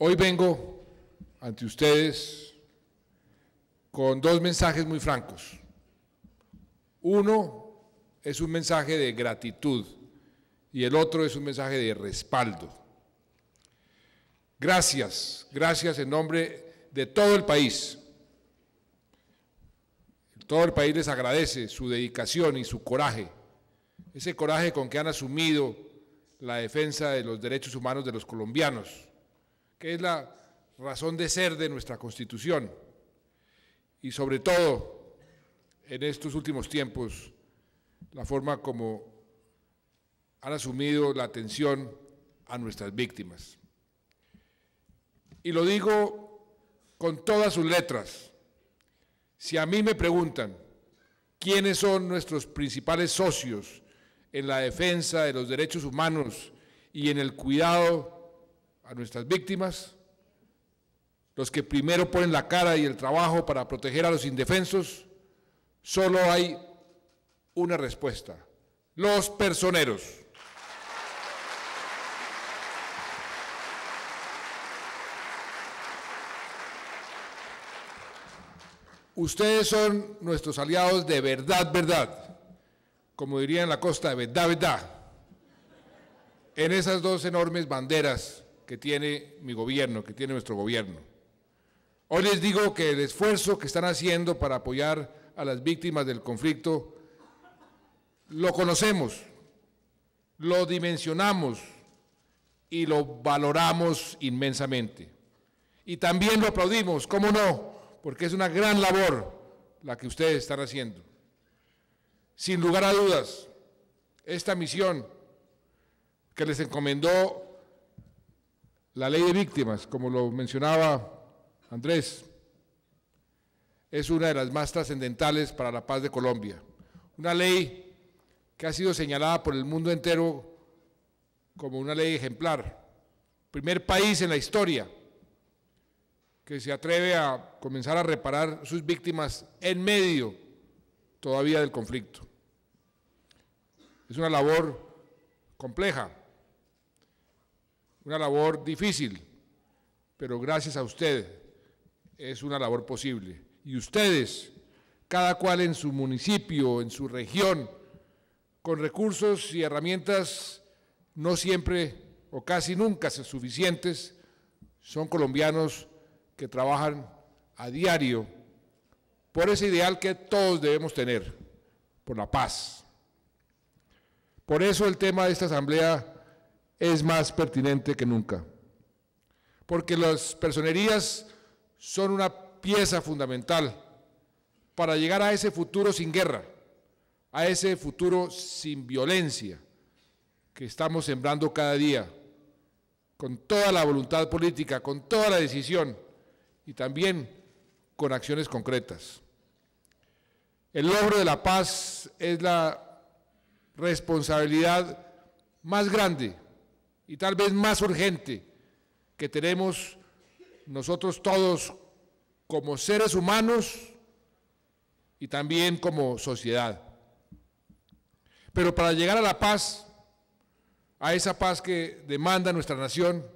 Hoy vengo ante ustedes con dos mensajes muy francos. Uno es un mensaje de gratitud y el otro es un mensaje de respaldo. Gracias, gracias en nombre de todo el país todo el país les agradece su dedicación y su coraje, ese coraje con que han asumido la defensa de los derechos humanos de los colombianos, que es la razón de ser de nuestra Constitución. Y sobre todo, en estos últimos tiempos, la forma como han asumido la atención a nuestras víctimas. Y lo digo con todas sus letras, si a mí me preguntan quiénes son nuestros principales socios en la defensa de los derechos humanos y en el cuidado a nuestras víctimas, los que primero ponen la cara y el trabajo para proteger a los indefensos, solo hay una respuesta, los personeros. Ustedes son nuestros aliados de verdad, verdad. Como diría en la costa, de verdad, verdad. En esas dos enormes banderas que tiene mi gobierno, que tiene nuestro gobierno. Hoy les digo que el esfuerzo que están haciendo para apoyar a las víctimas del conflicto lo conocemos, lo dimensionamos y lo valoramos inmensamente. Y también lo aplaudimos, ¿cómo no? porque es una gran labor la que ustedes están haciendo. Sin lugar a dudas, esta misión que les encomendó la ley de víctimas, como lo mencionaba Andrés, es una de las más trascendentales para la paz de Colombia. Una ley que ha sido señalada por el mundo entero como una ley ejemplar. Primer país en la historia que se atreve a comenzar a reparar sus víctimas en medio todavía del conflicto. Es una labor compleja, una labor difícil, pero gracias a usted es una labor posible. Y ustedes, cada cual en su municipio, en su región, con recursos y herramientas no siempre o casi nunca suficientes, son colombianos que trabajan a diario por ese ideal que todos debemos tener, por la paz. Por eso el tema de esta asamblea es más pertinente que nunca, porque las personerías son una pieza fundamental para llegar a ese futuro sin guerra, a ese futuro sin violencia que estamos sembrando cada día, con toda la voluntad política, con toda la decisión y también con acciones concretas. El logro de la paz es la responsabilidad más grande y tal vez más urgente que tenemos nosotros todos como seres humanos y también como sociedad. Pero para llegar a la paz, a esa paz que demanda nuestra nación,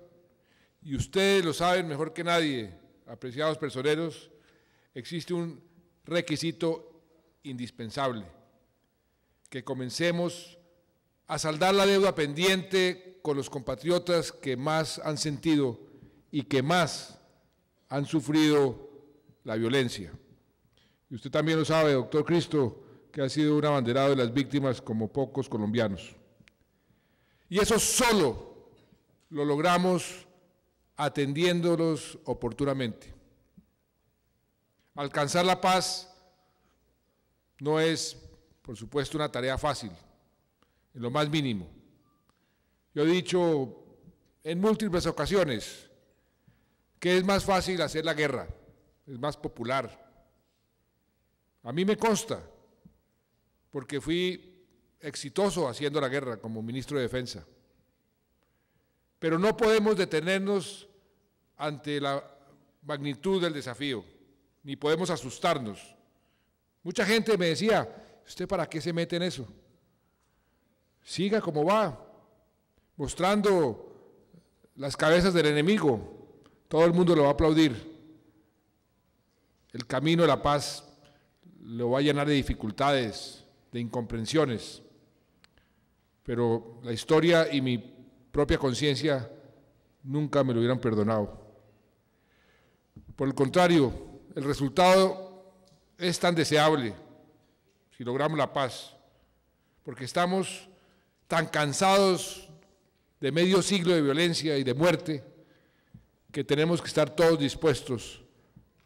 y ustedes lo saben mejor que nadie, apreciados personeros, existe un requisito indispensable, que comencemos a saldar la deuda pendiente con los compatriotas que más han sentido y que más han sufrido la violencia. Y usted también lo sabe, doctor Cristo, que ha sido un abanderado de las víctimas como pocos colombianos. Y eso solo lo logramos atendiéndolos oportunamente. Alcanzar la paz no es, por supuesto, una tarea fácil, en lo más mínimo. Yo he dicho en múltiples ocasiones que es más fácil hacer la guerra, es más popular. A mí me consta, porque fui exitoso haciendo la guerra como ministro de Defensa pero no podemos detenernos ante la magnitud del desafío, ni podemos asustarnos. Mucha gente me decía, ¿usted para qué se mete en eso? Siga como va, mostrando las cabezas del enemigo, todo el mundo lo va a aplaudir. El camino de la paz lo va a llenar de dificultades, de incomprensiones. Pero la historia y mi propia conciencia nunca me lo hubieran perdonado. Por el contrario, el resultado es tan deseable si logramos la paz, porque estamos tan cansados de medio siglo de violencia y de muerte que tenemos que estar todos dispuestos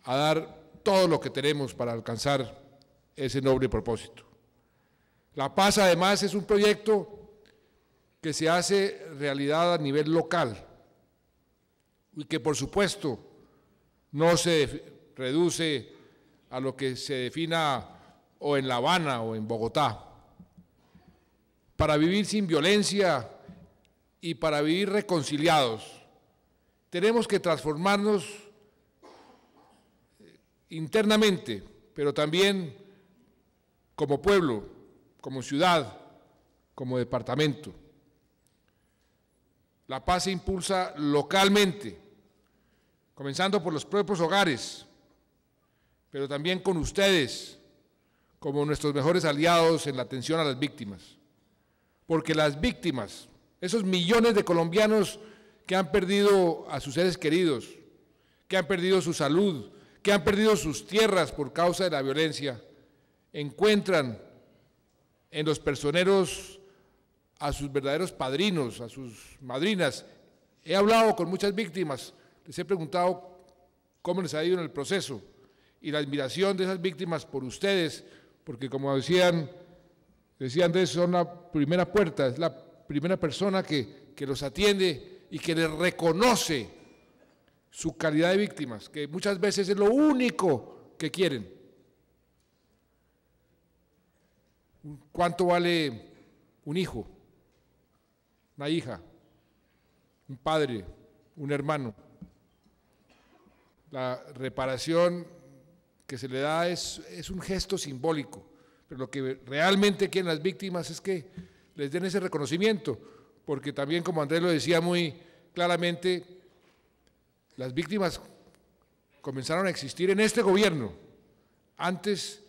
a dar todo lo que tenemos para alcanzar ese noble propósito. La paz además es un proyecto que se hace realidad a nivel local y que por supuesto no se reduce a lo que se defina o en La Habana o en Bogotá. Para vivir sin violencia y para vivir reconciliados, tenemos que transformarnos internamente, pero también como pueblo, como ciudad, como departamento. La paz se impulsa localmente, comenzando por los propios hogares, pero también con ustedes como nuestros mejores aliados en la atención a las víctimas. Porque las víctimas, esos millones de colombianos que han perdido a sus seres queridos, que han perdido su salud, que han perdido sus tierras por causa de la violencia, encuentran en los personeros a sus verdaderos padrinos, a sus madrinas. He hablado con muchas víctimas, les he preguntado cómo les ha ido en el proceso y la admiración de esas víctimas por ustedes, porque como decían, decían, Andrés, son la primera puerta, es la primera persona que, que los atiende y que les reconoce su calidad de víctimas, que muchas veces es lo único que quieren. ¿Cuánto vale un hijo? una hija, un padre, un hermano. La reparación que se le da es, es un gesto simbólico, pero lo que realmente quieren las víctimas es que les den ese reconocimiento, porque también, como Andrés lo decía muy claramente, las víctimas comenzaron a existir en este gobierno. Antes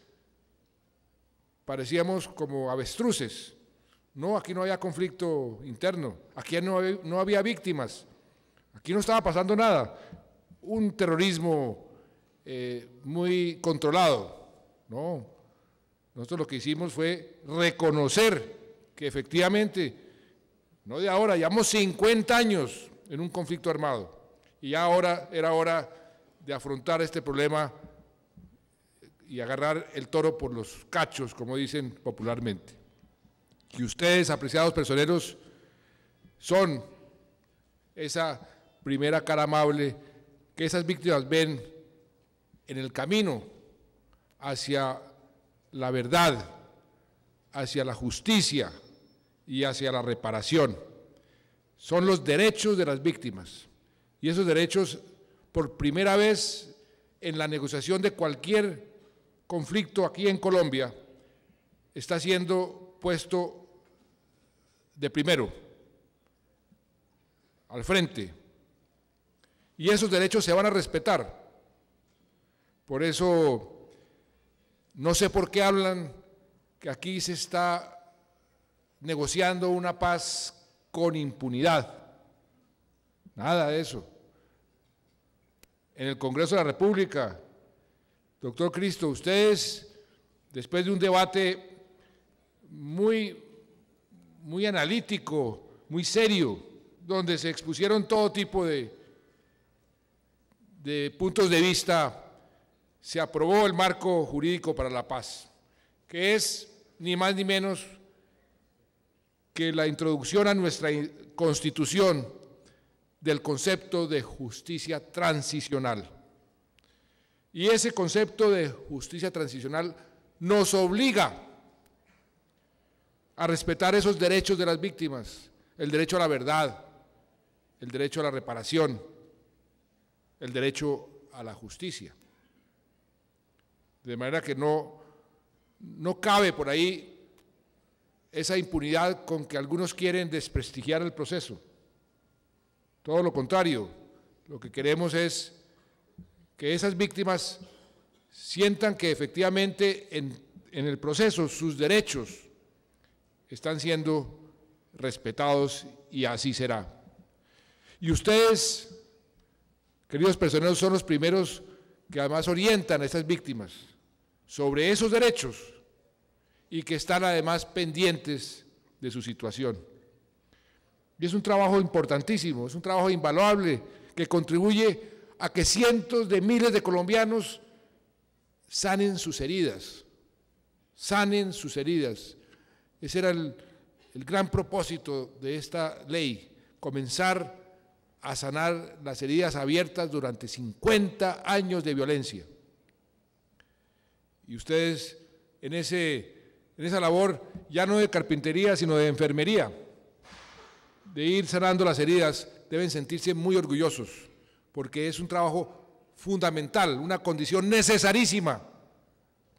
parecíamos como avestruces, no, aquí no había conflicto interno, aquí no había, víctimas, aquí no estaba pasando nada. Un terrorismo eh, muy controlado, ¿no? Nosotros lo que hicimos fue reconocer que efectivamente, no de ahora, llevamos 50 años en un conflicto armado y ya ahora era hora de afrontar este problema y agarrar el toro por los cachos, como dicen popularmente que ustedes, apreciados personeros, son esa primera cara amable que esas víctimas ven en el camino hacia la verdad, hacia la justicia y hacia la reparación. Son los derechos de las víctimas. Y esos derechos, por primera vez en la negociación de cualquier conflicto aquí en Colombia, está siendo puesto de primero, al frente. Y esos derechos se van a respetar. Por eso, no sé por qué hablan que aquí se está negociando una paz con impunidad. Nada de eso. En el Congreso de la República, doctor Cristo, ustedes, después de un debate muy, muy analítico, muy serio, donde se expusieron todo tipo de, de puntos de vista, se aprobó el marco jurídico para la paz, que es ni más ni menos que la introducción a nuestra constitución del concepto de justicia transicional. Y ese concepto de justicia transicional nos obliga a respetar esos derechos de las víctimas, el derecho a la verdad, el derecho a la reparación, el derecho a la justicia. De manera que no, no cabe por ahí esa impunidad con que algunos quieren desprestigiar el proceso. Todo lo contrario, lo que queremos es que esas víctimas sientan que efectivamente en, en el proceso sus derechos, están siendo respetados y así será. Y ustedes, queridos personeros, son los primeros que además orientan a estas víctimas sobre esos derechos y que están además pendientes de su situación. Y es un trabajo importantísimo, es un trabajo invaluable que contribuye a que cientos de miles de colombianos sanen sus heridas, sanen sus heridas ese era el, gran propósito de esta ley, comenzar a sanar las heridas abiertas durante 50 años de violencia. Y ustedes en, ese, en esa labor ya no de carpintería, sino de enfermería, de ir sanando las heridas, deben sentirse muy orgullosos, porque es un trabajo fundamental, una condición necesarísima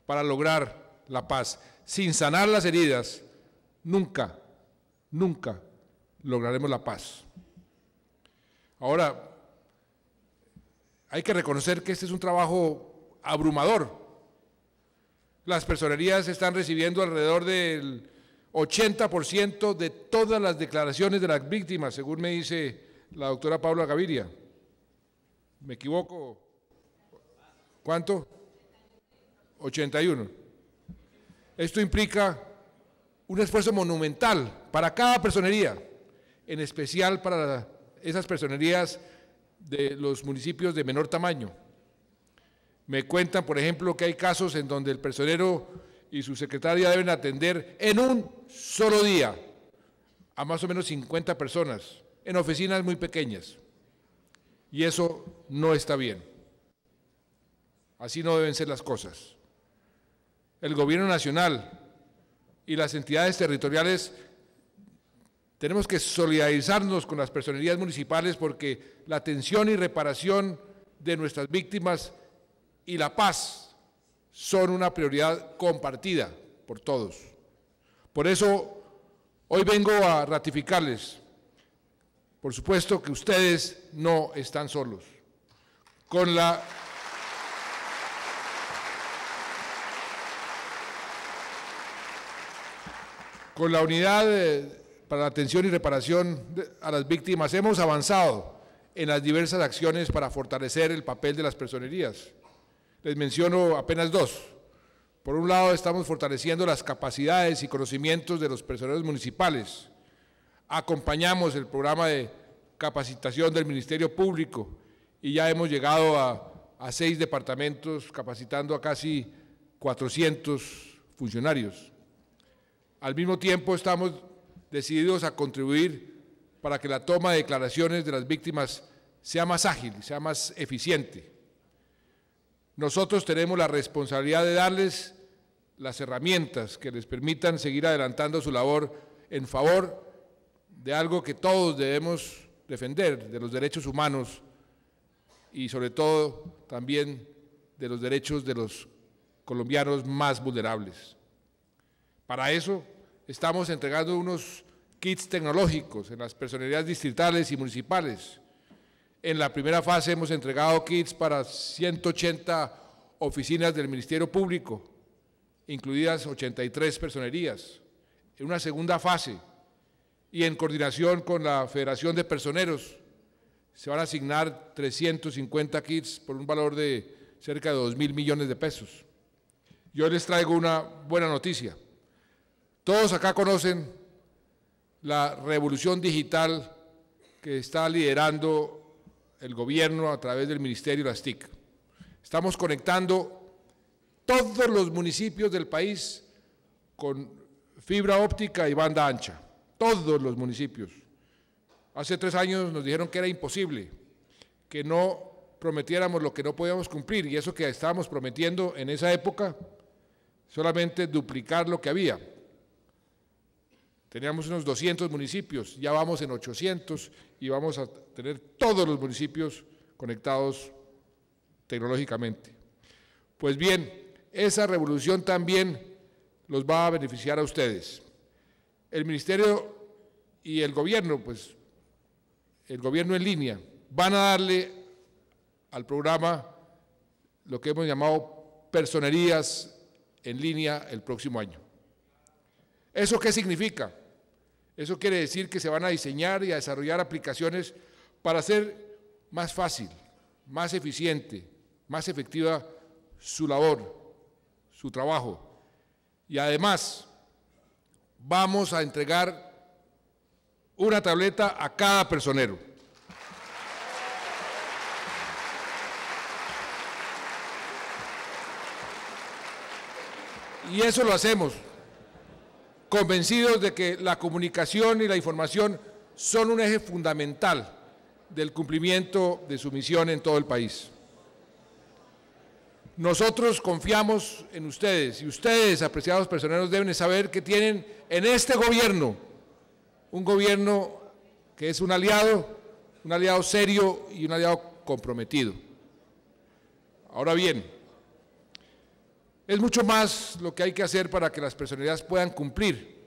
para lograr la paz. Sin sanar las heridas, nunca, nunca lograremos la paz. Ahora, hay que reconocer que este es un trabajo abrumador. Las personerías están recibiendo alrededor del 80% de todas las declaraciones de las víctimas, según me dice la doctora Paula Gaviria. ¿Me equivoco? ¿Cuánto? 81. Esto implica un esfuerzo monumental para cada personería, en especial para esas personerías de los municipios de menor tamaño. Me cuentan, por ejemplo, que hay casos en donde el personero y su secretaria deben atender en un solo día a más o menos 50 personas en oficinas muy pequeñas. Y eso no está bien. Así no deben ser las cosas. El gobierno nacional y las entidades territoriales tenemos que solidarizarnos con las personalidades municipales porque la atención y reparación de nuestras víctimas y la paz son una prioridad compartida por todos. Por eso hoy vengo a ratificarles, por supuesto que ustedes no están solos. Con la Con la unidad para la atención y reparación a las víctimas hemos avanzado en las diversas acciones para fortalecer el papel de las personerías. Les menciono apenas dos. Por un lado, estamos fortaleciendo las capacidades y conocimientos de los personeros municipales. Acompañamos el programa de capacitación del Ministerio Público y ya hemos llegado a, a seis departamentos capacitando a casi 400 funcionarios. Al mismo tiempo estamos decididos a contribuir para que la toma de declaraciones de las víctimas sea más ágil, sea más eficiente. Nosotros tenemos la responsabilidad de darles las herramientas que les permitan seguir adelantando su labor en favor de algo que todos debemos defender, de los derechos humanos y sobre todo también de los derechos de los colombianos más vulnerables. Para eso estamos entregando unos kits tecnológicos en las personalidades distritales y municipales. En la primera fase hemos entregado kits para 180 oficinas del Ministerio Público, incluidas 83 personerías. En una segunda fase y en coordinación con la Federación de Personeros, se van a asignar 350 kits por un valor de cerca de 2 mil millones de pesos. Yo les traigo una buena noticia. Todos acá conocen la revolución digital que está liderando el gobierno a través del Ministerio de las TIC. Estamos conectando todos los municipios del país con fibra óptica y banda ancha, todos los municipios. Hace tres años nos dijeron que era imposible, que no prometiéramos lo que no podíamos cumplir, y eso que estábamos prometiendo en esa época, solamente duplicar lo que había. Teníamos unos 200 municipios, ya vamos en 800 y vamos a tener todos los municipios conectados tecnológicamente. Pues bien, esa revolución también los va a beneficiar a ustedes. El Ministerio y el gobierno, pues el gobierno en línea, van a darle al programa lo que hemos llamado personerías en línea el próximo año. ¿Eso qué significa? Eso quiere decir que se van a diseñar y a desarrollar aplicaciones para hacer más fácil, más eficiente, más efectiva su labor, su trabajo. Y además vamos a entregar una tableta a cada personero. Y eso lo hacemos convencidos de que la comunicación y la información son un eje fundamental del cumplimiento de su misión en todo el país. Nosotros confiamos en ustedes y ustedes, apreciados personeros, deben saber que tienen en este gobierno un gobierno que es un aliado, un aliado serio y un aliado comprometido. Ahora bien, es mucho más lo que hay que hacer para que las personalidades puedan cumplir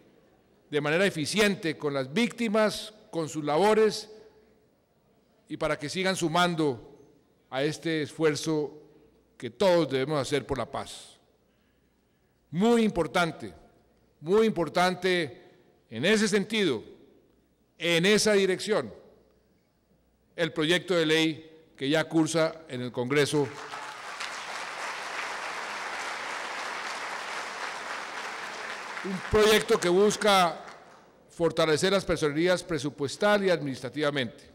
de manera eficiente con las víctimas, con sus labores y para que sigan sumando a este esfuerzo que todos debemos hacer por la paz. Muy importante, muy importante en ese sentido, en esa dirección, el proyecto de ley que ya cursa en el Congreso Un proyecto que busca fortalecer las personerías presupuestal y administrativamente.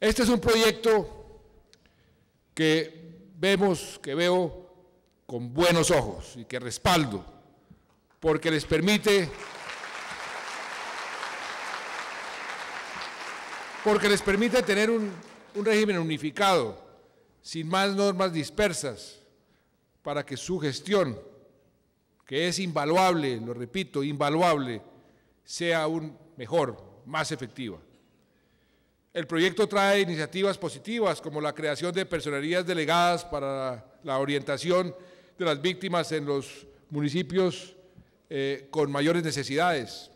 Este es un proyecto que vemos, que veo con buenos ojos y que respaldo, porque les permite porque les permite tener un, un, régimen unificado, sin más normas dispersas, para que su gestión que es invaluable, lo repito, invaluable, sea aún mejor, más efectiva. El proyecto trae iniciativas positivas como la creación de personerías delegadas para la orientación de las víctimas en los municipios eh, con mayores necesidades.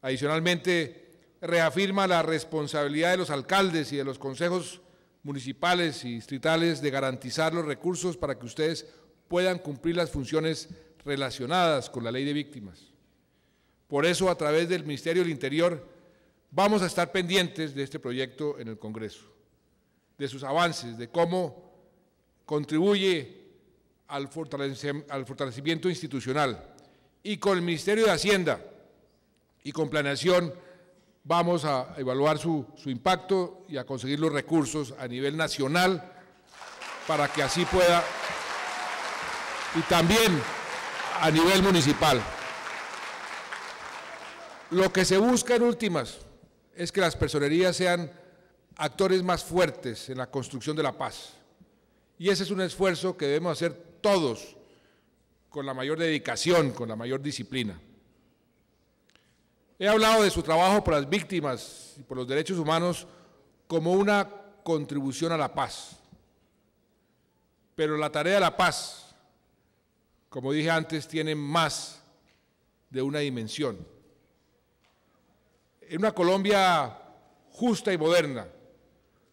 Adicionalmente, reafirma la responsabilidad de los alcaldes y de los consejos municipales y distritales de garantizar los recursos para que ustedes puedan cumplir las funciones relacionadas con la ley de víctimas. Por eso, a través del Ministerio del Interior, vamos a estar pendientes de este proyecto en el Congreso, de sus avances, de cómo contribuye al, fortalecimiento institucional. Y con el Ministerio de Hacienda y con Planeación vamos a evaluar su, su impacto y a conseguir los recursos a nivel nacional para que así pueda y también a nivel municipal. Lo que se busca en últimas es que las personerías sean actores más fuertes en la construcción de la paz. Y ese es un esfuerzo que debemos hacer todos con la mayor dedicación, con la mayor disciplina. He hablado de su trabajo por las víctimas y por los derechos humanos como una contribución a la paz. Pero la tarea de la paz como dije antes, tiene más de una dimensión. En una Colombia justa y moderna,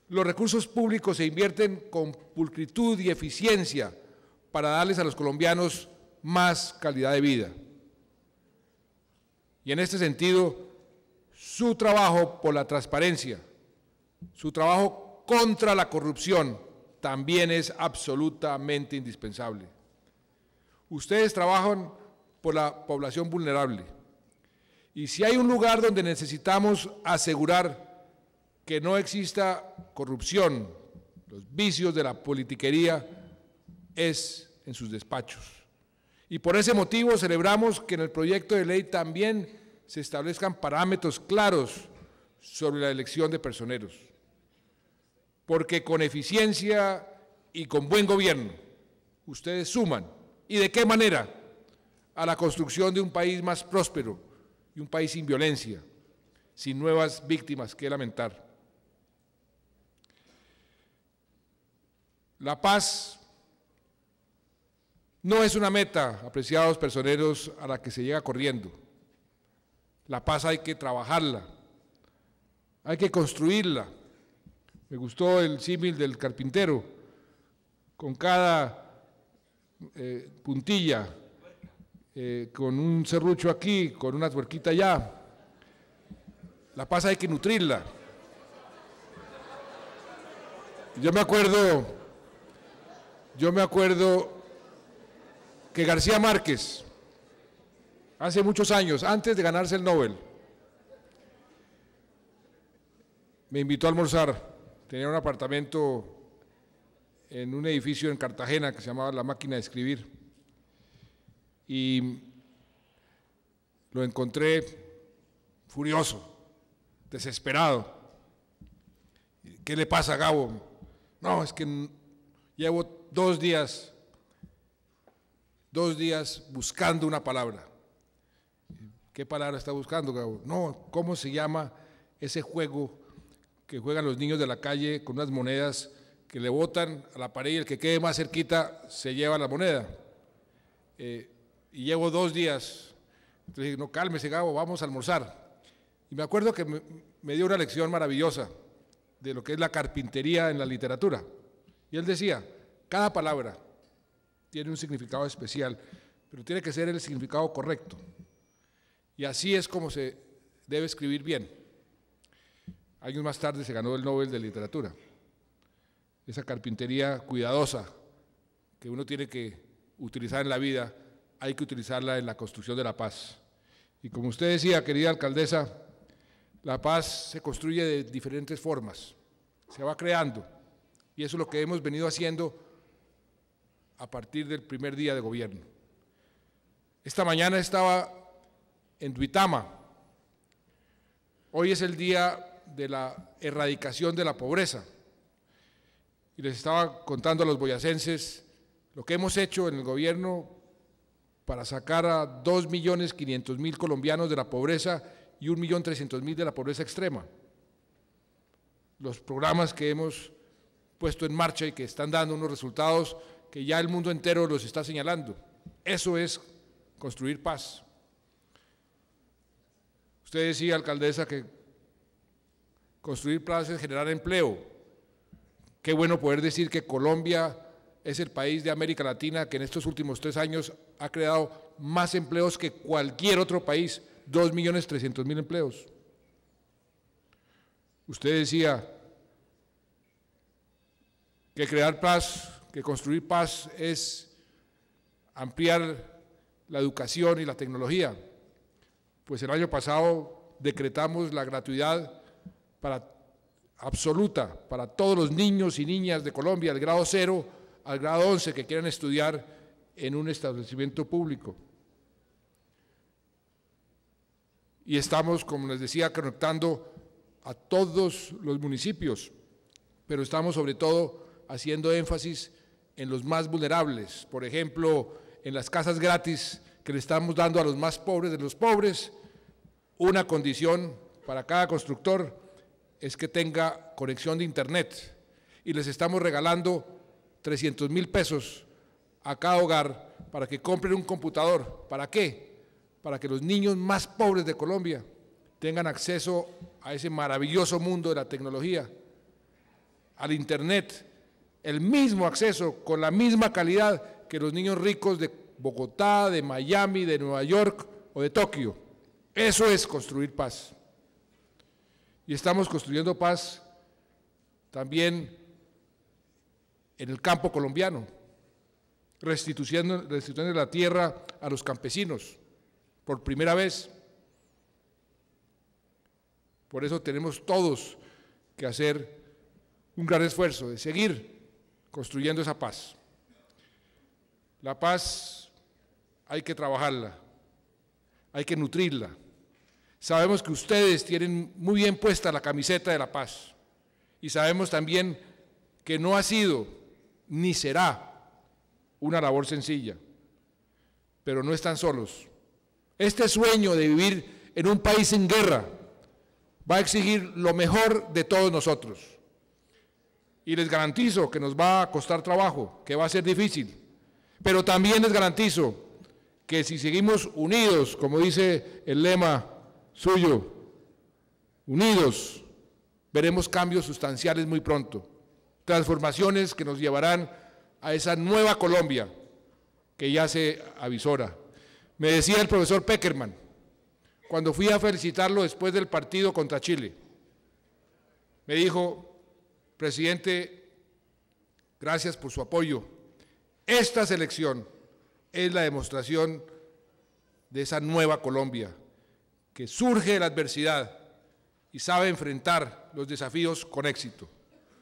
los recursos públicos se invierten con pulcritud y eficiencia para darles a los colombianos más calidad de vida. Y en este sentido, su trabajo por la transparencia, su trabajo contra la corrupción, también es absolutamente indispensable. Ustedes trabajan por la población vulnerable. Y si hay un lugar donde necesitamos asegurar que no exista corrupción, los vicios de la politiquería, es en sus despachos. Y por ese motivo celebramos que en el proyecto de ley también se establezcan parámetros claros sobre la elección de personeros. Porque con eficiencia y con buen gobierno, ustedes suman ¿Y de qué manera? A la construcción de un país más próspero y un país sin violencia, sin nuevas víctimas que lamentar. La paz no es una meta, apreciados personeros, a la que se llega corriendo. La paz hay que trabajarla, hay que construirla. Me gustó el símil del carpintero. Con cada eh, puntilla, eh, con un serrucho aquí, con una tuerquita allá. La pasa hay que nutrirla. Yo me acuerdo, yo me acuerdo que García Márquez, hace muchos años, antes de ganarse el Nobel, me invitó a almorzar. Tenía un apartamento en un edificio en Cartagena que se llamaba La Máquina de Escribir. Y lo encontré furioso, desesperado. ¿Qué le pasa Gabo? No, es que llevo dos días, dos días buscando una palabra. ¿Qué palabra está buscando, Gabo? No, ¿cómo se llama ese juego que juegan los niños de la calle con unas monedas que le botan a la pared y el que quede más cerquita se lleva la moneda. Eh, y llevo dos días. Entonces dije, no, cálmese, Gabo, vamos a almorzar. Y me acuerdo que me, me dio una lección maravillosa de lo que es la carpintería en la literatura. Y él decía, cada palabra tiene un significado especial, pero tiene que ser el significado correcto. Y así es como se debe escribir bien. Años más tarde se ganó el Nobel de Literatura esa carpintería cuidadosa que uno tiene que utilizar en la vida, hay que utilizarla en la construcción de la paz. Y como usted decía, querida alcaldesa, la paz se construye de diferentes formas, se va creando. Y eso es lo que hemos venido haciendo a partir del primer día de gobierno. Esta mañana estaba en Duitama. Hoy es el día de la erradicación de la pobreza y les estaba contando a los boyacenses lo que hemos hecho en el gobierno para sacar a 2.500.000 colombianos de la pobreza y 1.300.000 de la pobreza extrema. Los programas que hemos puesto en marcha y que están dando unos resultados que ya el mundo entero los está señalando. Eso es construir paz. Usted decía, alcaldesa, que construir paz es generar empleo. Qué bueno poder decir que Colombia es el país de América Latina que en estos últimos tres años ha creado más empleos que cualquier otro país, 2.300.000 empleos. Usted decía que crear paz, que construir paz es ampliar la educación y la tecnología. Pues el año pasado decretamos la gratuidad para absoluta para todos los niños y niñas de Colombia, del grado 0 al grado 11, que quieran estudiar en un establecimiento público. Y estamos, como les decía, conectando a todos los municipios, pero estamos sobre todo haciendo énfasis en los más vulnerables, por ejemplo, en las casas gratis que le estamos dando a los más pobres de los pobres, una condición para cada constructor es que tenga conexión de internet y les estamos regalando 300 mil pesos a cada hogar para que compren un computador. ¿Para qué? Para que los niños más pobres de Colombia tengan acceso a ese maravilloso mundo de la tecnología, al Internet, el mismo acceso, con la misma calidad que los niños ricos de Bogotá, de Miami, de Nueva York o de Tokio. Eso es construir paz y estamos construyendo paz también en el campo colombiano, restituyendo, la tierra a los campesinos por primera vez. Por eso tenemos todos que hacer un gran esfuerzo de seguir construyendo esa paz. La paz hay que trabajarla, hay que nutrirla, Sabemos que ustedes tienen muy bien puesta la camiseta de la paz y sabemos también que no ha sido ni será una labor sencilla, pero no están solos. Este sueño de vivir en un país sin guerra va a exigir lo mejor de todos nosotros. Y les garantizo que nos va a costar trabajo, que va a ser difícil, pero también les garantizo que si seguimos unidos, como dice el lema suyo, unidos, veremos cambios sustanciales muy pronto, transformaciones que nos llevarán a esa nueva Colombia que ya se avisora. Me decía el profesor Peckerman, cuando fui a felicitarlo después del partido contra Chile, me dijo, presidente, gracias por su apoyo. Esta selección es la demostración de esa nueva Colombia que surge de la adversidad y sabe enfrentar los desafíos con éxito.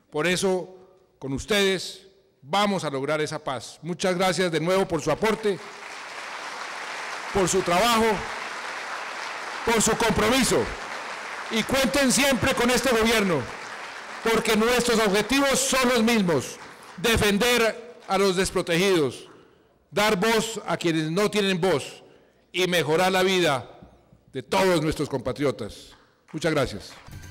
Por eso, con ustedes, vamos a lograr esa paz. Muchas gracias de nuevo por su aporte, por su trabajo, por su compromiso. Y cuenten siempre con este gobierno, porque nuestros objetivos son los mismos. Defender a los desprotegidos, dar voz a quienes no tienen voz y mejorar la vida de todos nuestros compatriotas. Muchas gracias.